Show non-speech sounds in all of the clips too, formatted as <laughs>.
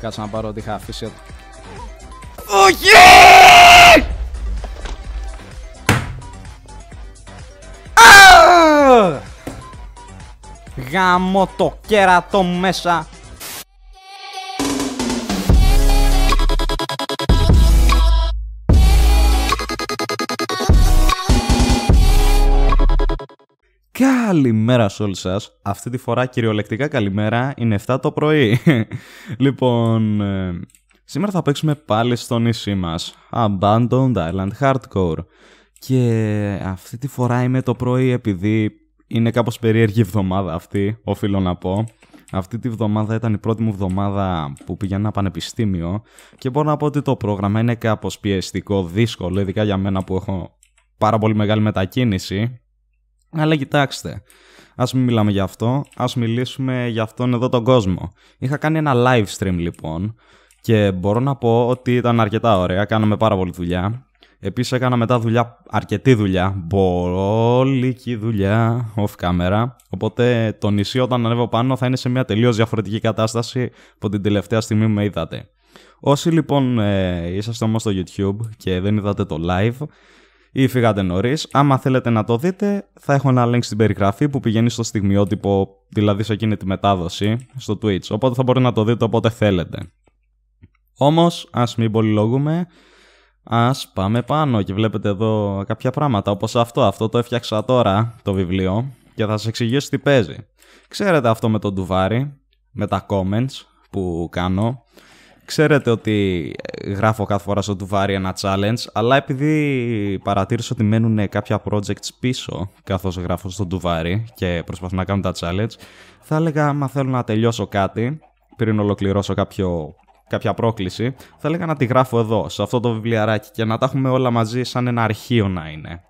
Κάτσε να πάρω ότι είχα αφήσει. Όχι! Γάμο το κέρατο μέσα Καλημέρα σε όλους σας. Αυτή τη φορά κυριολεκτικά καλημέρα. Είναι 7 το πρωί. <laughs> λοιπόν, ε, σήμερα θα παίξουμε πάλι στο νησί μας. Abandoned Island Hardcore. Και αυτή τη φορά είμαι το πρωί επειδή είναι κάπως περίεργη εβδομάδα αυτή, οφείλω να πω. Αυτή τη βδομάδα ήταν η πρώτη μου βδομάδα που πήγαινα πανεπιστήμιο και μπορώ να πω ότι το πρόγραμμα είναι κάπως πιεστικό, δύσκολο, ειδικά για μένα που έχω πάρα πολύ μεγάλη μετακίνηση αλλά κοιτάξτε, ας μην μιλάμε για αυτό, ας μιλήσουμε για αυτόν εδώ τον κόσμο. Είχα κάνει ένα live stream λοιπόν και μπορώ να πω ότι ήταν αρκετά ωραία. Κάναμε πάρα πολύ δουλειά. Επίσης έκανα μετά δουλειά, αρκετή δουλειά. και δουλειά off camera. Οπότε το νησί όταν ανέβω πάνω θα είναι σε μια τελείως διαφορετική κατάσταση που την τελευταία στιγμή με είδατε. Όσοι λοιπόν ε, είσαστε όμως στο YouTube και δεν είδατε το live, ή φύγατε νωρίς. Άμα θέλετε να το δείτε, θα έχω ένα link στην περιγραφή που πηγαίνει στο στιγμιότυπο, δηλαδή σε εκείνη τη μετάδοση στο Twitch. Οπότε θα μπορείτε να το δείτε όποτε θέλετε. Όμως, ας μην πολυλογούμε. Ας πάμε πάνω και βλέπετε εδώ κάποια πράγματα όπως αυτό. Αυτό το έφτιαξα τώρα το βιβλίο και θα σας εξηγήσω τι παίζει. Ξέρετε αυτό με το ντουβάρι, με τα comments που κάνω Ξέρετε ότι γράφω κάθε φορά στο τουβάρι ένα challenge, αλλά επειδή παρατήρησα ότι μένουν κάποια projects πίσω καθώς γράφω στο τουβάρι και προσπαθώ να κάνω τα challenge, θα έλεγα άμα θέλω να τελειώσω κάτι πριν ολοκληρώσω κάποιο, κάποια πρόκληση, θα έλεγα να τη γράφω εδώ, σε αυτό το βιβλιαράκι και να τα έχουμε όλα μαζί σαν ένα αρχείο να είναι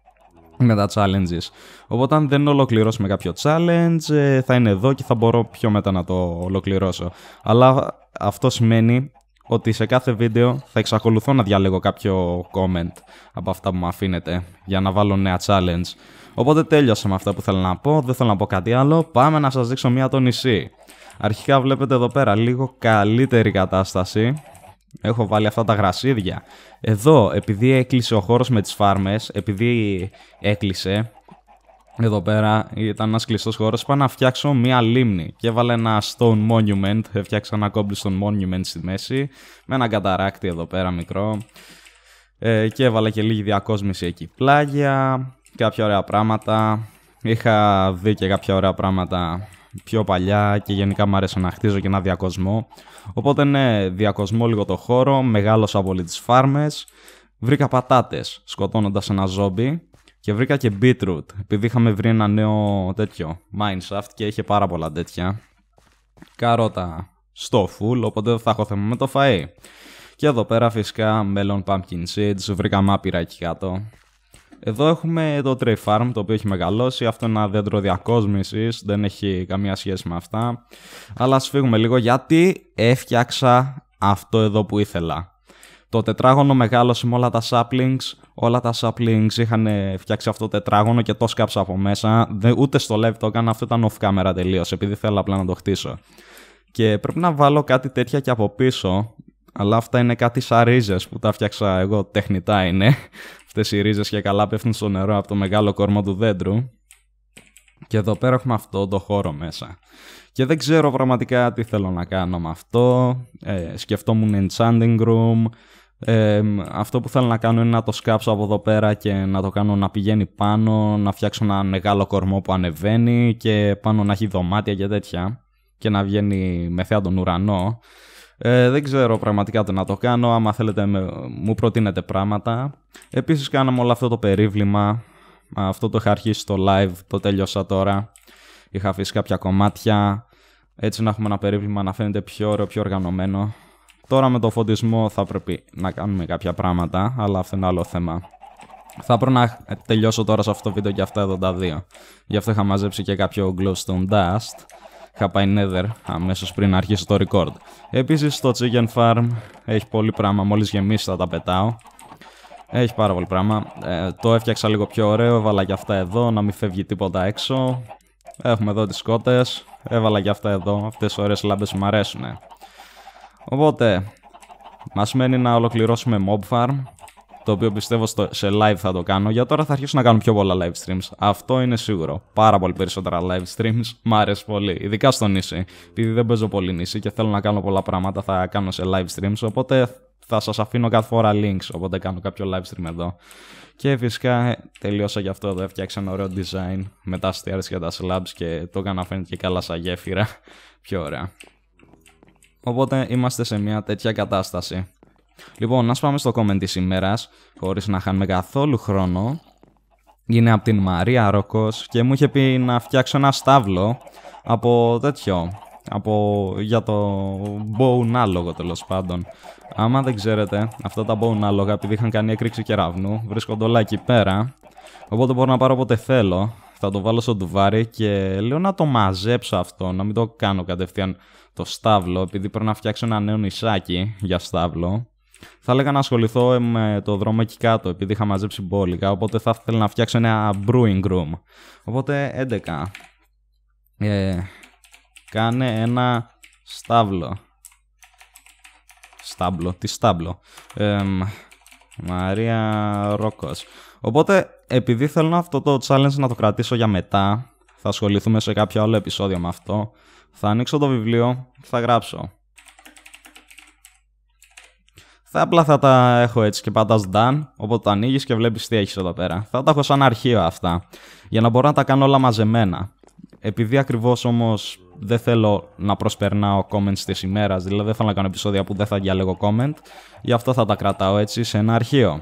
με τα challenges. Οπότε αν δεν ολοκληρώσουμε κάποιο challenge ε, θα είναι εδώ και θα μπορώ πιο μετά να το ολοκληρώσω. Αλλά αυτό σημαίνει ότι σε κάθε βίντεο θα εξακολουθώ να διαλέγω κάποιο comment από αυτά που μου αφήνετε για να βάλω νέα challenge. Οπότε τέλειωσα με αυτά που θέλω να πω, δεν θέλω να πω κάτι άλλο, πάμε να σας δείξω μία το νησί. Αρχικά βλέπετε εδώ πέρα λίγο καλύτερη κατάσταση, Έχω βάλει αυτά τα γρασίδια. Εδώ, επειδή έκλεισε ο χώρος με τις φάρμες, επειδή έκλεισε, εδώ πέρα ήταν ένας κλειστός χώρος. Είπα να φτιάξω μία λίμνη. Και έβαλε ένα stone monument. Έφτιαξα ένα cobblestone monument στη μέση. Με ένα καταράκτη εδώ πέρα μικρό. Ε, και έβαλε και λίγη διακόσμηση εκεί. Πλάγια, κάποια ωραία πράγματα. Είχα δει και κάποια ωραία πράγματα πιο παλιά και γενικά μου αρέσει να χτίζω και να διακοσμώ. Οπότε ναι, διακοσμώ λίγο το χώρο, μεγάλωσα πολύ τις φάρμες. Βρήκα πατάτες σκοτώνοντας ένα ζόμπι και βρήκα και Beetroot, επειδή είχαμε βρει ένα νέο τέτοιο Mineshaft και είχε πάρα πολλά τέτοια. Καρότα στο full, οπότε δεν θα έχω θέμα με το φαΐ. Και εδώ πέρα φυσικά melon pumpkin seeds, βρήκαμε άπειρα εκεί κάτω. Εδώ έχουμε το tray farm το οποίο έχει μεγαλώσει, αυτό είναι ένα δέντρο διακόσμησης, δεν έχει καμία σχέση με αυτά. Αλλά ας φύγουμε λίγο γιατί έφτιαξα αυτό εδώ που ήθελα. Το τετράγωνο μεγάλωσε με όλα τα saplings, όλα τα saplings είχαν ε, φτιάξει αυτό το τετράγωνο και το σκάψα από μέσα. ούτε στο live το έκανα, αυτό ήταν off camera τελείως, επειδή θέλω απλά να το χτίσω. Και πρέπει να βάλω κάτι τέτοια και από πίσω, αλλά αυτά είναι κάτι σαν ρίζες που τα φτιάξα εγώ τεχνητά είναι. <laughs> Αυτές οι ρίζες και καλά πέφτουν στο νερό από το μεγάλο κορμό του δέντρου. Και εδώ πέρα έχουμε αυτό το χώρο μέσα. Και δεν ξέρω πραγματικά τι θέλω να κάνω με αυτό. Ε, σκεφτόμουν enchanting room, ε, αυτό που θέλω να κάνω είναι να το σκάψω από εδώ πέρα και να το κάνω να πηγαίνει πάνω, να φτιάξω ένα μεγάλο κορμό που ανεβαίνει και πάνω να έχει δωμάτια και τέτοια και να βγαίνει με θέα τον ουρανό. Ε, δεν ξέρω πραγματικά το να το κάνω, άμα θέλετε με, μου προτείνετε πράγματα. Επίσης κάναμε όλο αυτό το περίβλημα, αυτό το είχα αρχίσει στο live, το τέλειωσα τώρα. Είχα αφήσει κάποια κομμάτια, έτσι να έχουμε ένα περίβλημα να φαίνεται πιο ωραίο, πιο οργανωμένο. Τώρα με το φωτισμό θα πρέπει να κάνουμε κάποια πράγματα, αλλά αυτό είναι άλλο θέμα. Θα πρέπει να τελειώσω τώρα σε αυτό το βίντεο και αυτά εδώ τα δύο. Γι' αυτό είχα μαζέψει και κάποιο glowstone dust. Είχα πάει nether αμέσως πριν αρχίσει το record. Επίσης στο chicken farm έχει πολύ πράγμα, μόλις γεμίσει θα τα πετάω. Έχει πάρα πολύ πράγμα. Ε, το έφτιαξα λίγο πιο ωραίο, έβαλα και αυτά εδώ, να μην φεύγει τίποτα έξω. Έχουμε εδώ τις κότες, έβαλα και αυτά εδώ, αυτές οι ωραίες λάμπες μου αρέσουν. Οπότε, μας μένει να ολοκληρώσουμε Mob Farm, το οποίο πιστεύω στο, σε live θα το κάνω. Για τώρα θα αρχίσω να κάνω πιο πολλά live streams. Αυτό είναι σίγουρο. Πάρα πολύ περισσότερα live streams. Μ' αρέσει πολύ. Ειδικά στο νησί. Επειδή δεν παίζω πολύ νησί και θέλω να κάνω πολλά πράγματα, θα κάνω σε live streams. Οπότε θα σας αφήνω κάθε φορά links. Οπότε κάνω κάποιο live stream εδώ. Και φυσικά τελείωσα γι' αυτό εδώ. Έφτιαξα ένα ωραίο design με τα stairs και τα slabs και το έκανα φαίνεται και καλά σαν γέφυρα. Πιο ωραία. Οπότε είμαστε σε μια τέτοια κατάσταση. Λοιπόν, να πάμε στο comment της ημέρας, χωρίς να χάνουμε καθόλου χρόνο. Είναι από την Μαρία Ροκός και μου είχε πει να φτιάξω ένα στάβλο από τέτοιο, από, για το bone άλογο τέλος πάντων. Άμα δεν ξέρετε, αυτά τα bone άλογα επειδή είχαν κάνει έκρηξη κεραυνού, βρίσκονται όλα εκεί πέρα. Οπότε μπορώ να πάρω όποτε θέλω θα το βάλω στο ντουβάρι και λέω να το μαζέψω αυτό, να μην το κάνω κατευθείαν το στάβλο, επειδή πρέπει να φτιάξω ένα νέο νησάκι για στάβλο. Θα έλεγα να ασχοληθώ με το δρόμο εκεί κάτω, επειδή είχα μαζέψει μπόλικα, οπότε θα ήθελα να φτιάξω ένα brewing room. Οπότε 11. Ε, κάνε ένα στάβλο. Στάμπλο, τι στάμπλο. Ε, Μαρία Ρόκος. Οπότε, επειδή θέλω αυτό το challenge να το κρατήσω για μετά, θα ασχοληθούμε σε κάποιο άλλο επεισόδιο με αυτό. Θα ανοίξω το βιβλίο και θα γράψω. Θα απλά θα τα έχω έτσι και πάντα done, οπότε το ανοίγεις και βλέπεις τι έχεις εδώ πέρα. Θα τα έχω σαν αρχείο αυτά, για να μπορώ να τα κάνω όλα μαζεμένα. Επειδή ακριβώς όμως δεν θέλω να προσπερνάω comments της ημέρας, δηλαδή δεν θέλω να κάνω επεισόδια που δεν θα διαλέγω comment, γι' αυτό θα τα κρατάω έτσι σε ένα αρχείο.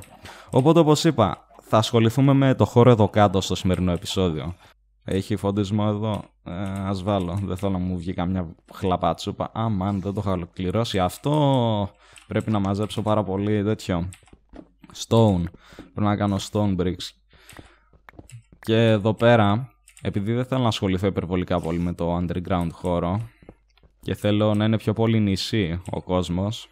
Οπότε όπως είπα, θα ασχοληθούμε με το χώρο εδώ κάτω στο σημερινό επεισόδιο. Έχει φωτισμό εδώ. Ε, Ας βάλω. Δεν θέλω να μου βγει καμιά χλαπατσούπα. Αμάν, δεν το είχα ολοκληρώσει. Αυτό πρέπει να μαζέψω πάρα πολύ τέτοιο. Stone. Πρέπει να κάνω stone bricks. Και εδώ πέρα, επειδή δεν θέλω να ασχοληθώ υπερβολικά πολύ με το underground χώρο και θέλω να είναι πιο πολύ νησί ο κόσμος,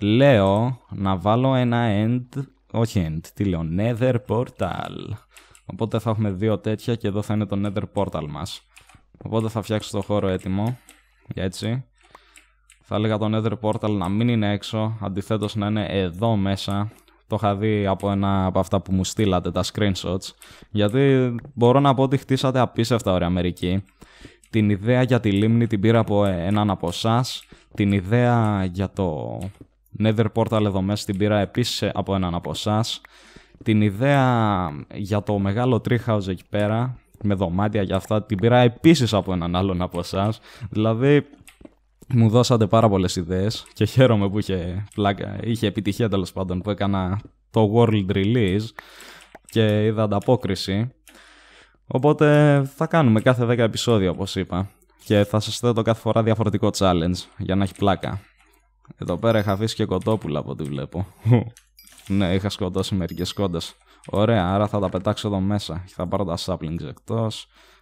λέω να βάλω ένα end όχι end, τι λέω, nether portal. Οπότε θα έχουμε δύο τέτοια και εδώ θα είναι το nether portal μας. Οπότε θα φτιάξω το χώρο έτοιμο, έτσι. Θα έλεγα το nether portal να μην είναι έξω, αντιθέτως να είναι εδώ μέσα. Το είχα δει από ένα από αυτά που μου στείλατε, τα screenshots. Γιατί μπορώ να πω ότι χτίσατε απίστευτα ωραία μερικοί. Την ιδέα για τη λίμνη την πήρα από έναν από εσάς. Την ιδέα για το Nether Portal εδώ μέσα την πήρα επίσης ε, από έναν από εσάς. Την ιδέα ε, για το μεγάλο treehouse εκεί πέρα, με δωμάτια και αυτά, την πήρα επίσης από έναν άλλον από εσάς. Δηλαδή, μου δώσατε πάρα πολλές ιδέες και χαίρομαι που είχε, πλάκα, είχε επιτυχία τέλος πάντων που έκανα το World Release και είδα ανταπόκριση. Οπότε θα κάνουμε κάθε 10 επεισόδια όπως είπα και θα σας θέτω κάθε φορά διαφορετικό challenge για να έχει πλάκα. Εδώ πέρα είχα αφήσει και κοτόπουλα από ό,τι βλέπω. ναι, είχα σκοτώσει μερικές κόντες. Ωραία, άρα θα τα πετάξω εδώ μέσα. Θα πάρω τα saplings εκτός.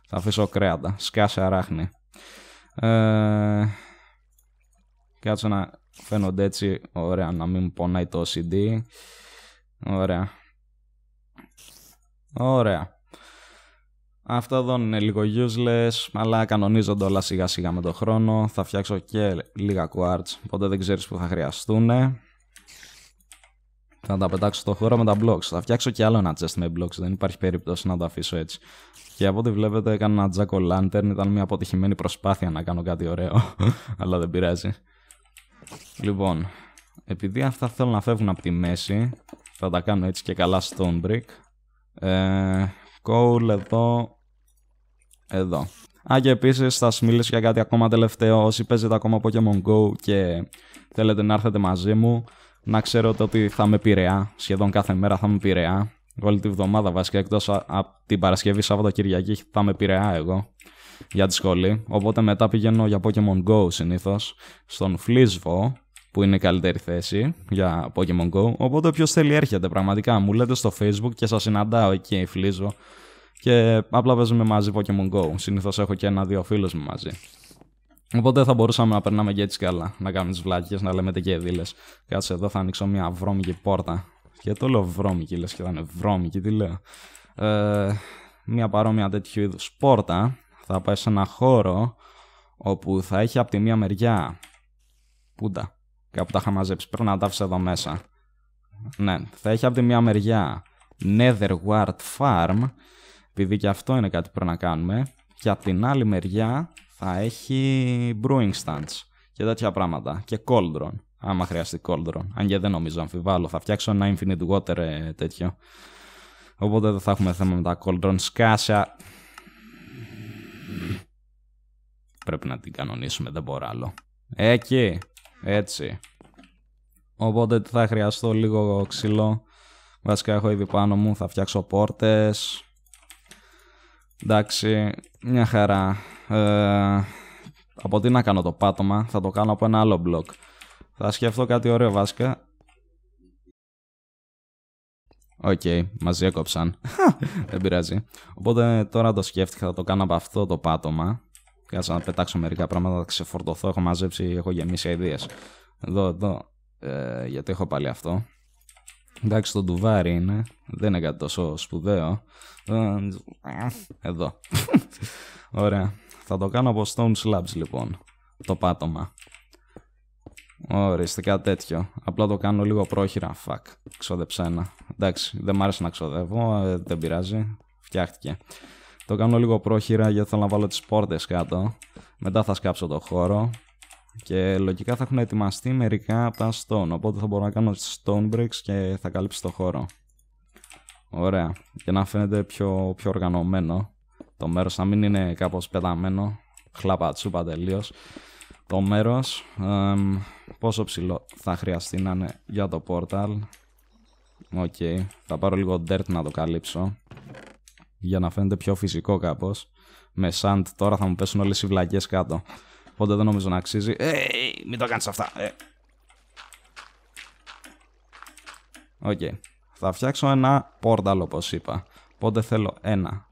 Θα αφήσω κρέατα. Σκάσε αράχνη. Ε... Κάτσε να φαίνονται έτσι. Ωραία, να μην πονάει το CD. Ωραία. Ωραία. Αυτά εδώ είναι λίγο useless, αλλά κανονίζονται όλα σιγά σιγά με τον χρόνο. Θα φτιάξω και λίγα quartz, οπότε δεν ξέρεις που θα χρειαστούν. Θα τα πετάξω στο χώρο με τα blocks. Θα φτιάξω και άλλο ένα chest με blocks, δεν υπάρχει περίπτωση να το αφήσω έτσι. Και από ό,τι βλέπετε έκανα ένα jack o' lantern, ήταν μια αποτυχημένη προσπάθεια να κάνω κάτι ωραίο, <laughs> αλλά δεν πειράζει. Λοιπόν, επειδή αυτά θέλω να φεύγουν από τη μέση, θα τα κάνω έτσι και καλά stone brick. Ε, coal εδώ εδώ. Α, και επίσης θα σας μιλήσω για κάτι ακόμα τελευταίο. Όσοι παίζετε ακόμα Pokemon Go και θέλετε να έρθετε μαζί μου, να ξέρετε ότι θα με πειραιά. Σχεδόν κάθε μέρα θα με πειραιά. Όλη τη βδομάδα βασικά, εκτός από την Παρασκευή, Σάββατο, Κυριακή, θα με πειραιά εγώ για τη σχολή. Οπότε μετά πηγαίνω για Pokemon Go συνήθως στον Φλίσβο, που είναι η καλύτερη θέση για Pokemon Go. Οπότε όποιος θέλει έρχεται πραγματικά. Μου λέτε στο Facebook και σας συναντάω εκεί, Φλίσβο και απλά παίζουμε μαζί Pokemon Go. Συνήθως έχω και ένα-δύο φίλους μου μαζί. Οπότε θα μπορούσαμε να περνάμε και έτσι καλά, να κάνουμε τις βλάκες, να λέμε και δίλε. Κάτσε εδώ, θα ανοίξω μια βρώμικη πόρτα. Και το λέω βρώμικη, λες και θα είναι βρώμικη, τι λέω. Ε, μια παρόμοια τέτοιου είδους πόρτα θα πάει σε ένα χώρο όπου θα έχει από τη μία μεριά. Πούντα. Κάπου τα είχα μαζέψει. Πρέπει να τα άφησα εδώ μέσα. Ναι, θα έχει από τη μία μεριά Netherward Farm επειδή και αυτό είναι κάτι που πρέπει να κάνουμε. Και από την άλλη μεριά θα έχει brewing stands και τέτοια πράγματα. Και cauldron, άμα χρειαστεί cauldron. Αν και δεν νομίζω, αμφιβάλλω. Θα φτιάξω ένα infinite water ε, τέτοιο. Οπότε δεν θα έχουμε θέμα με τα cauldron. Σκάσα. Πρέπει να την κανονίσουμε, δεν μπορώ άλλο. Εκεί, έτσι. Οπότε θα χρειαστώ λίγο ξυλό. Βασικά έχω ήδη πάνω μου, θα φτιάξω πόρτες, Εντάξει, μια χαρά. Ε, από τι να κάνω το πάτωμα, θα το κάνω από ένα άλλο μπλοκ. Θα σκεφτώ κάτι ωραίο βάσκα. Οκ, okay, μας έκοψαν. Δεν πειράζει. Οπότε τώρα το σκέφτηκα, θα το κάνω από αυτό το πάτωμα. Κάτσε να πετάξω μερικά πράγματα, θα ξεφορτωθώ, έχω μαζέψει, έχω γεμίσει ιδέες. Εδώ, εδώ, ε, γιατί έχω πάλι αυτό. Εντάξει, το ντουβάρι είναι. Δεν είναι κάτι τόσο σπουδαίο. Ε, εδώ. Ωραία. Θα το κάνω από stone slabs λοιπόν. Το πάτωμα. Οριστικά τέτοιο. Απλά το κάνω λίγο πρόχειρα. Φακ. Ξόδεψα ένα. Εντάξει, δεν μ' άρεσε να ξοδεύω. Ε, δεν πειράζει. Φτιάχτηκε. Το κάνω λίγο πρόχειρα γιατί θέλω να βάλω τις πόρτες κάτω. Μετά θα σκάψω το χώρο. Και λογικά θα έχουν ετοιμαστεί μερικά από τα stone, οπότε θα μπορώ να κάνω stone bricks και θα καλύψει το χώρο. Ωραία, για να φαίνεται πιο, πιο οργανωμένο το μέρος, να μην είναι κάπως πεταμένο, χλαπατσούπα τελείως. Το μέρος, πόσο ψηλό θα χρειαστεί να είναι για το πόρταλ. Οκ, okay. θα πάρω λίγο dirt να το καλύψω, για να φαίνεται πιο φυσικό κάπως. Με sand τώρα θα μου πέσουν όλες οι βλακές κάτω. Οπότε δεν νομίζω να αξίζει. Ε, μην το κάνεις αυτά. Ε. Οκ. Θα φτιάξω ένα πόρταλ όπως είπα. Οπότε θέλω ένα,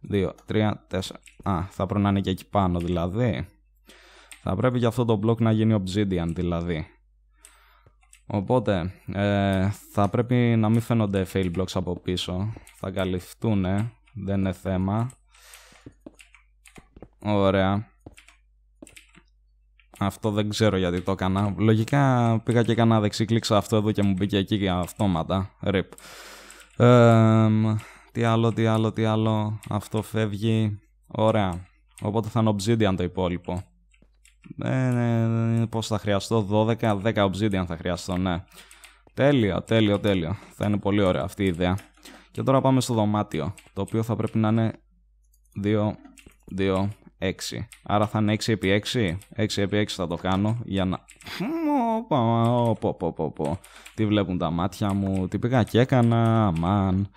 δύο, τρία, τέσσερα. Α, θα πρέπει να είναι και εκεί πάνω δηλαδή. Θα πρέπει και αυτό το μπλοκ να γίνει obsidian δηλαδή. Οπότε ε, θα πρέπει να μην φαίνονται fail blocks από πίσω. Θα καλυφθούν, δεν είναι θέμα. Ωραία. Αυτό δεν ξέρω γιατί το έκανα. Λογικά πήγα και έκανα δεξί, αυτό εδώ και μου μπήκε εκεί και αυτόματα. Ριπ τι άλλο, τι άλλο, τι άλλο. Αυτό φεύγει. Ωραία. Οπότε θα είναι Obsidian το υπόλοιπο. Ε, ναι, ναι, πώς θα χρειαστώ, 12, 10 Obsidian θα χρειαστώ, ναι. Τέλειο, τέλειο, τέλειο. Θα είναι πολύ ωραία αυτή η ιδέα. Και τώρα πάμε στο δωμάτιο, το οποίο θα πρέπει να είναι 2, 2, 6. Άρα θα είναι 6 επί 6. 6 επί 6 θα το κάνω για να... οπα, οπα, Τι βλέπουν τα μάτια μου, τι πήγα και έκανα, αμάν.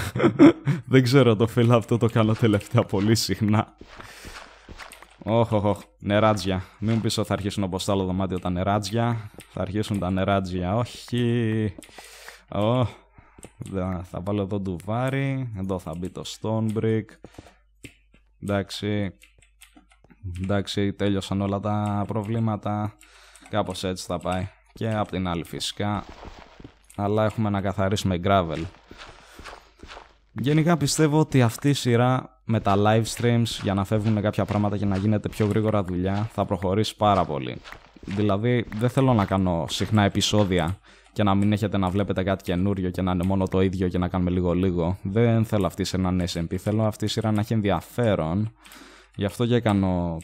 <laughs> Δεν ξέρω το φίλο αυτό το κάνω τελευταία πολύ συχνά. Όχ, όχ, Νεράτζια. Μην μου θα αρχίσουν να άλλο δωμάτιο τα νεράτζια. Θα αρχίσουν τα νεράτζια. Όχι. Oh. Θα βάλω εδώ ντουβάρι. Εδώ θα μπει το stone brick. Εντάξει. Εντάξει, τέλειωσαν όλα τα προβλήματα. Κάπως έτσι θα πάει. Και απ' την άλλη φυσικά. Αλλά έχουμε να καθαρίσουμε gravel. Γενικά πιστεύω ότι αυτή η σειρά με τα live streams για να φεύγουν κάποια πράγματα και να γίνεται πιο γρήγορα δουλειά θα προχωρήσει πάρα πολύ. Δηλαδή δεν θέλω να κάνω συχνά επεισόδια και να μην έχετε να βλέπετε κάτι καινούριο και να είναι μόνο το ίδιο και να κάνουμε λίγο-λίγο. Δεν θέλω αυτή σε έναν SMP, θέλω αυτή η σειρά να έχει ενδιαφέρον. Γι' αυτό και έκανα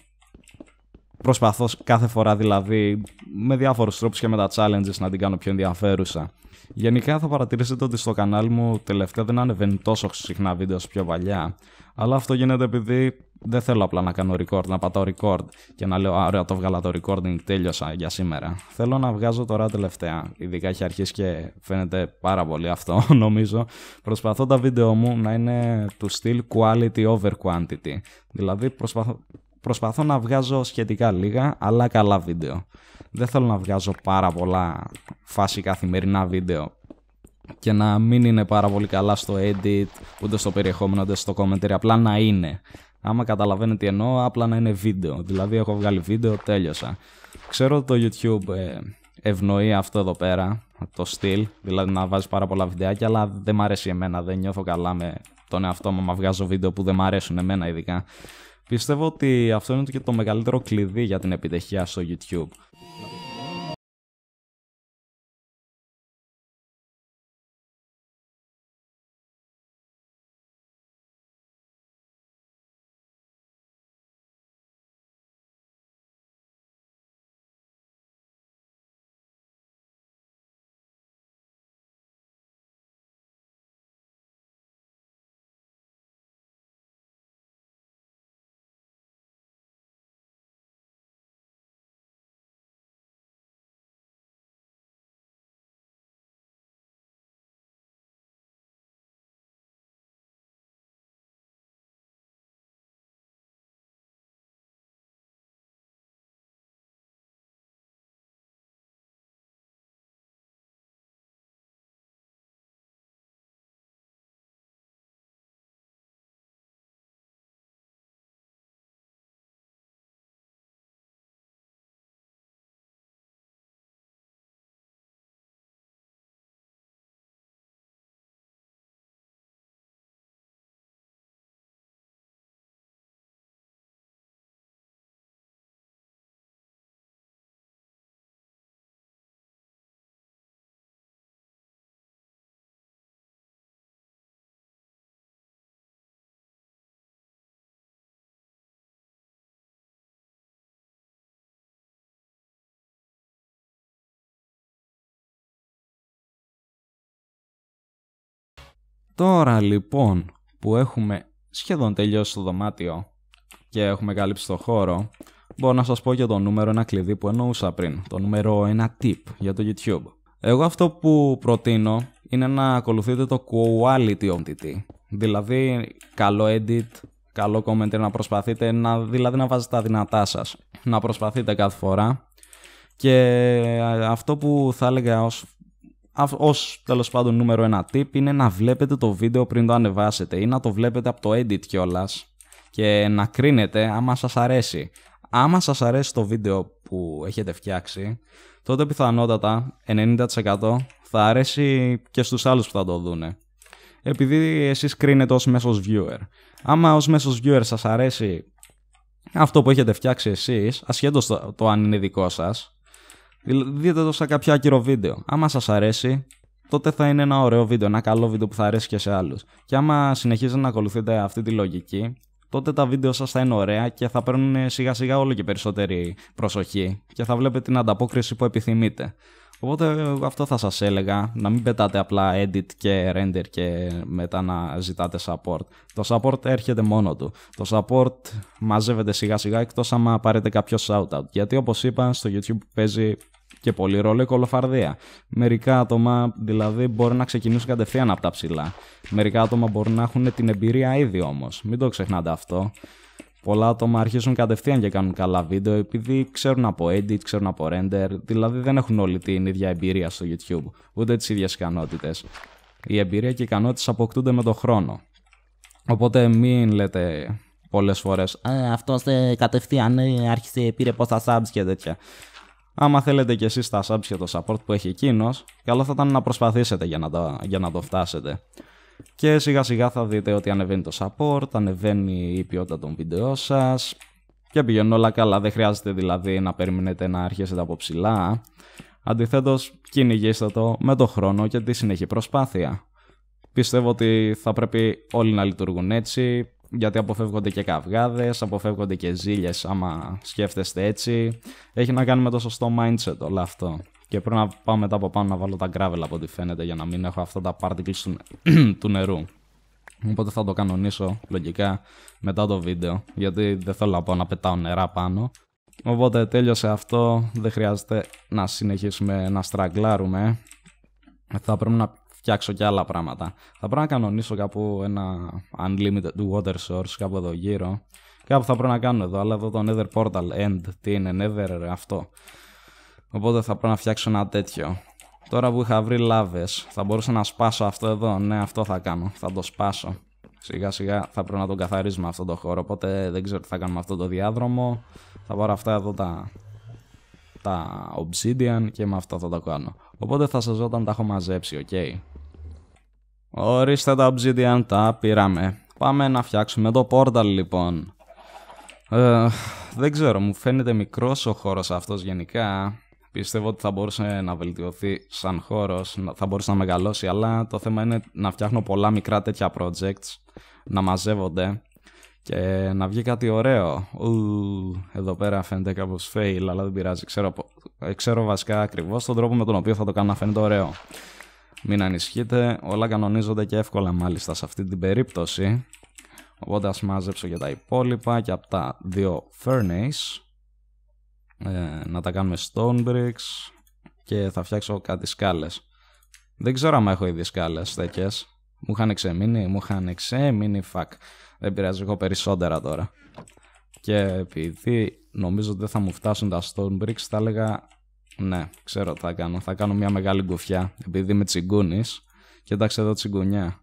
προσπαθώ κάθε φορά δηλαδή με διάφορους τρόπους και με τα challenges να την κάνω πιο ενδιαφέρουσα. Γενικά θα παρατηρήσετε ότι στο κανάλι μου τελευταία δεν ανεβαίνει τόσο συχνά βίντεο πιο παλιά. Αλλά αυτό γίνεται επειδή δεν θέλω απλά να κάνω record, να πατάω record και να λέω ωραία το βγάλα το recording, τέλειωσα για σήμερα. Θέλω να βγάζω τώρα τελευταία, ειδικά έχει αρχίσει και φαίνεται πάρα πολύ αυτό <laughs> νομίζω. Προσπαθώ τα βίντεο μου να είναι του στυλ quality over quantity. Δηλαδή προσπαθώ, προσπαθώ να βγάζω σχετικά λίγα αλλά καλά βίντεο. Δεν θέλω να βγάζω πάρα πολλά φάση καθημερινά βίντεο και να μην είναι πάρα πολύ καλά στο edit, ούτε στο περιεχόμενο, ούτε στο commentary, απλά να είναι. Άμα καταλαβαίνετε τι εννοώ, απλά να είναι βίντεο. Δηλαδή, έχω βγάλει βίντεο, τέλειωσα. Ξέρω ότι το YouTube ε, ευνοεί αυτό εδώ πέρα, το στυλ, δηλαδή να βάζει πάρα πολλά βιντεάκια, αλλά δεν μ' αρέσει εμένα, δεν νιώθω καλά με τον εαυτό μου, μα βγάζω βίντεο που δεν μ' αρέσουν εμένα ειδικά. Πιστεύω ότι αυτό είναι και το μεγαλύτερο κλειδί για την επιτυχία στο YouTube. Τώρα λοιπόν που έχουμε σχεδόν τελειώσει το δωμάτιο και έχουμε καλύψει το χώρο, μπορώ να σας πω για το νούμερο ένα κλειδί που εννοούσα πριν, το νούμερο ένα tip για το YouTube. Εγώ αυτό που προτείνω είναι να ακολουθείτε το quality of TT, δηλαδή καλό edit, καλό comment να προσπαθείτε να, δηλαδή να βάζετε τα δυνατά σας, να προσπαθείτε κάθε φορά και ε, αυτό που θα έλεγα ως ως τέλος πάντων νούμερο ένα tip είναι να βλέπετε το βίντεο πριν το ανεβάσετε ή να το βλέπετε από το edit κιόλας και να κρίνετε άμα σας αρέσει. Άμα σας αρέσει το βίντεο που έχετε φτιάξει, τότε πιθανότατα 90% θα αρέσει και στους άλλους που θα το δούνε. Επειδή εσείς κρίνετε ως μέσος viewer. Άμα ως μέσος viewer σας αρέσει αυτό που έχετε φτιάξει εσείς, ασχέτως το, το αν είναι δικό σας, Δείτε το σε κάποιο άκυρο βίντεο. Άμα σας αρέσει, τότε θα είναι ένα ωραίο βίντεο, ένα καλό βίντεο που θα αρέσει και σε άλλους. Και άμα συνεχίζετε να ακολουθείτε αυτή τη λογική, τότε τα βίντεο σας θα είναι ωραία και θα παίρνουν σιγά σιγά όλο και περισσότερη προσοχή και θα βλέπετε την ανταπόκριση που επιθυμείτε. Οπότε αυτό θα σας έλεγα, να μην πετάτε απλά edit και render και μετά να ζητάτε support. Το support έρχεται μόνο του. Το support μαζεύεται σιγά σιγά εκτός άμα πάρετε κάποιο shoutout. Γιατί όπως είπα στο YouTube παίζει και πολύ ρόλο η κολοφαρδία. Μερικά άτομα δηλαδή μπορεί να ξεκινήσουν κατευθείαν από τα ψηλά. Μερικά άτομα μπορεί να έχουν την εμπειρία ήδη όμως. Μην το ξεχνάτε αυτό πολλά άτομα αρχίζουν κατευθείαν και κάνουν καλά βίντεο επειδή ξέρουν από edit, ξέρουν από render, δηλαδή δεν έχουν όλη την ίδια εμπειρία στο YouTube, ούτε τις ίδιες ικανότητες. Η εμπειρία και οι ικανότητες αποκτούνται με τον χρόνο. Οπότε μην λέτε πολλές φορές. Ε, αυτό κατευθείαν ε, άρχισε, πήρε τα subs και τέτοια. Άμα θέλετε κι εσείς τα subs και το support που έχει εκείνος, καλό θα ήταν να προσπαθήσετε για να, για να το φτάσετε. Και σιγά σιγά θα δείτε ότι ανεβαίνει το support, ανεβαίνει η ποιότητα των βίντεο σας και πηγαίνουν όλα καλά. Δεν χρειάζεται δηλαδή να περιμένετε να αρχίσετε από ψηλά. Αντιθέτως, κυνηγήστε το με το χρόνο και τη συνεχή προσπάθεια. Πιστεύω ότι θα πρέπει όλοι να λειτουργούν έτσι, γιατί αποφεύγονται και καυγάδες, αποφεύγονται και ζήλες άμα σκέφτεστε έτσι. Έχει να κάνει με το σωστό mindset όλο αυτό. Και πρέπει να πάω μετά από πάνω να βάλω τα gravel από ό,τι φαίνεται για να μην έχω αυτά τα particles του, <clears throat> του νερού. Οπότε θα το κανονίσω λογικά μετά το βίντεο γιατί δεν θέλω να πω να πετάω νερά πάνω. Οπότε τέλειωσε αυτό, δεν χρειάζεται να συνεχίσουμε να στραγγλάρουμε Θα πρέπει να φτιάξω και άλλα πράγματα. Θα πρέπει να κανονίσω κάπου ένα unlimited water source κάπου εδώ γύρω. Κάπου θα πρέπει να κάνω εδώ, αλλά εδώ το nether portal end, τι είναι nether αυτό. Οπότε θα πρέπει να φτιάξω ένα τέτοιο. Τώρα που είχα βρει λάβες, θα μπορούσα να σπάσω αυτό εδώ. Ναι, αυτό θα κάνω. Θα το σπάσω. Σιγά σιγά θα πρέπει να τον καθαρίζουμε αυτό το χώρο. Οπότε δεν ξέρω τι θα κάνουμε αυτό το διάδρομο. Θα πάρω αυτά εδώ τα, τα obsidian και με αυτό θα το κάνω. Οπότε θα σας δω όταν τα έχω μαζέψει, οκ. Ορίστε τα obsidian, τα πήραμε. Πάμε να φτιάξουμε το portal λοιπόν. Ε, δεν ξέρω, μου φαίνεται μικρός ο χώρος αυτός γενικά. Πιστεύω ότι θα μπορούσε να βελτιωθεί σαν χώρος, θα μπορούσε να μεγαλώσει, αλλά το θέμα είναι να φτιάχνω πολλά μικρά τέτοια projects, να μαζεύονται και να βγει κάτι ωραίο. Ου, εδώ πέρα φαίνεται κάπως fail, αλλά δεν πειράζει. Ξέρω, ε, ξέρω βασικά ακριβώς τον τρόπο με τον οποίο θα το κάνω να φαίνεται ωραίο. Μην ανησυχείτε, όλα κανονίζονται και εύκολα μάλιστα σε αυτή την περίπτωση. Οπότε ας μαζέψω και τα υπόλοιπα και από τα δύο furnace. Ε, να τα κάνουμε stone bricks και θα φτιάξω κάτι σκάλες. Δεν ξέρω αν έχω ήδη σκάλες στέκες. Μου είχαν ξεμείνει, μου είχαν ξεμείνει, fuck. Δεν πειράζει, έχω περισσότερα τώρα. Και επειδή νομίζω ότι δεν θα μου φτάσουν τα stone bricks, θα έλεγα ναι, ξέρω τι θα κάνω. Θα κάνω μια μεγάλη γκουφιά, επειδή με τσιγκούνης. Κοιτάξτε εδώ τσιγκουνιά.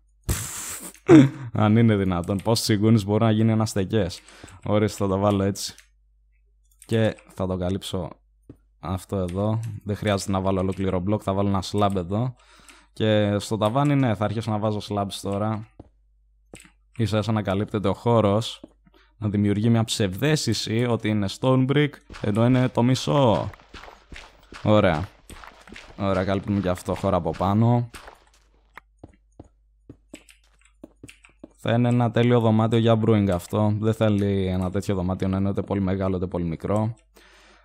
<laughs> αν είναι δυνατόν, πώς τσιγκούνης μπορεί να γίνει ένα στεκές. Ορίστε, θα τα βάλω έτσι και θα το καλύψω αυτό εδώ. Δεν χρειάζεται να βάλω ολόκληρο μπλοκ, θα βάλω ένα slab εδώ. Και στο ταβάνι, ναι, θα αρχίσω να βάζω slabs τώρα. Ίσα ίσα να καλύπτεται ο χώρος. Να δημιουργεί μια ψευδέστηση ότι είναι stone brick, ενώ είναι το μισό. Ωραία. Ωραία, καλύπτουμε και αυτό χώρο από πάνω. Θα είναι ένα τέλειο δωμάτιο για brewing αυτό. Δεν θέλει ένα τέτοιο δωμάτιο να είναι ούτε πολύ μεγάλο ούτε πολύ μικρό.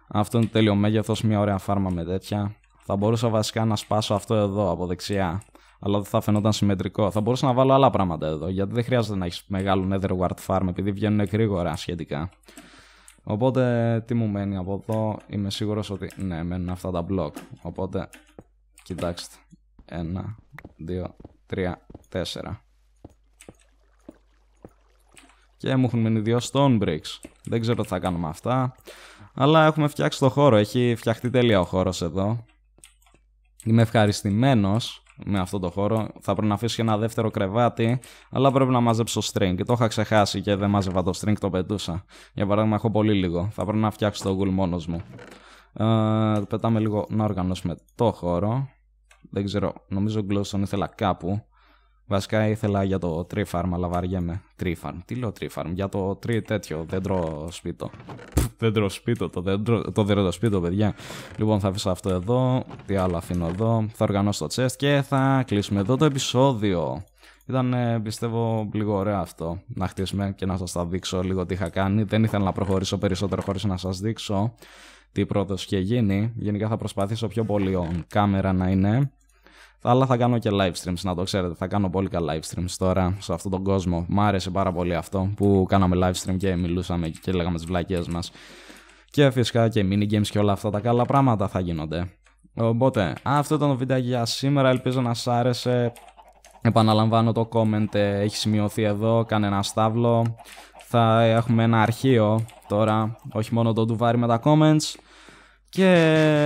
Αυτό είναι τέλειο μέγεθος, μια ωραία φάρμα με τέτοια. Θα μπορούσα βασικά να σπάσω αυτό εδώ από δεξιά, αλλά δεν θα φαινόταν συμμετρικό. Θα μπορούσα να βάλω άλλα πράγματα εδώ, γιατί δεν χρειάζεται να έχεις μεγάλο netherward farm, επειδή βγαίνουν γρήγορα σχετικά. Οπότε, τι μου μένει από εδώ, είμαι σίγουρος ότι ναι, μένουν αυτά τα block. Οπότε, κοιτάξτε. Ένα, δύο, τρία, τέσσερα και μου έχουν μείνει δύο stone bricks. Δεν ξέρω τι θα κάνουμε αυτά. Αλλά έχουμε φτιάξει το χώρο. Έχει φτιαχτεί τέλεια ο χώρος εδώ. Είμαι ευχαριστημένος με αυτό το χώρο. Θα πρέπει να αφήσω και ένα δεύτερο κρεβάτι, αλλά πρέπει να μαζέψω string. το είχα ξεχάσει και δεν μάζευα το string, το πετούσα. Για παράδειγμα, έχω πολύ λίγο. Θα πρέπει να φτιάξω το γουλ μόνος μου. Ε, πετάμε λίγο να οργανώσουμε το χώρο. Δεν ξέρω, νομίζω Glosson ήθελα κάπου. Βασικά ήθελα για το farm, αλλά βαριέμαι. Τρίφαρμ. Τι λέω farm, για το τρί τέτοιο δέντρο σπίτο. δέντρο σπίτο, το δέντρο, το δέντρο σπίτο, παιδιά. Λοιπόν, θα αφήσω αυτό εδώ. Τι άλλο αφήνω εδώ. Θα οργανώσω το chest και θα κλείσουμε εδώ το επεισόδιο. Ήταν πιστεύω λίγο ωραίο αυτό να χτίσουμε και να σας τα δείξω λίγο τι είχα κάνει. Δεν ήθελα να προχωρήσω περισσότερο χωρίς να σας δείξω τι πρώτος είχε γίνει. Γενικά θα προσπαθήσω πιο πολύ κάμερα να είναι αλλά θα κάνω και live streams, να το ξέρετε. Θα κάνω πολύ καλά live streams τώρα σε αυτόν τον κόσμο. Μ' άρεσε πάρα πολύ αυτό που κάναμε live stream και μιλούσαμε και λέγαμε τις βλακές μας. Και φυσικά και mini games και όλα αυτά τα καλά πράγματα θα γίνονται. Οπότε, αυτό ήταν το βίντεο για σήμερα. Ελπίζω να σας άρεσε. Επαναλαμβάνω το comment ε, έχει σημειωθεί εδώ, κάνε ένα σταύλο. Θα έχουμε ένα αρχείο τώρα, όχι μόνο το ντουβάρι με τα comments. Και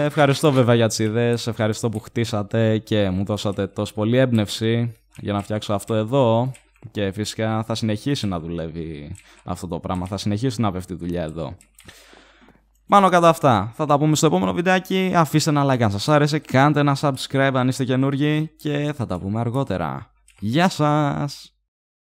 ευχαριστώ βέβαια για τις ιδέες, ευχαριστώ που χτίσατε και μου δώσατε τόσο πολύ έμπνευση για να φτιάξω αυτό εδώ και φυσικά θα συνεχίσει να δουλεύει αυτό το πράγμα, θα συνεχίσει να πέφτει δουλειά εδώ. Πάνω κατά αυτά, θα τα πούμε στο επόμενο βιντεάκι, αφήστε ένα like αν σας άρεσε, κάντε ένα subscribe αν είστε καινούργοι και θα τα πούμε αργότερα. Γεια σας!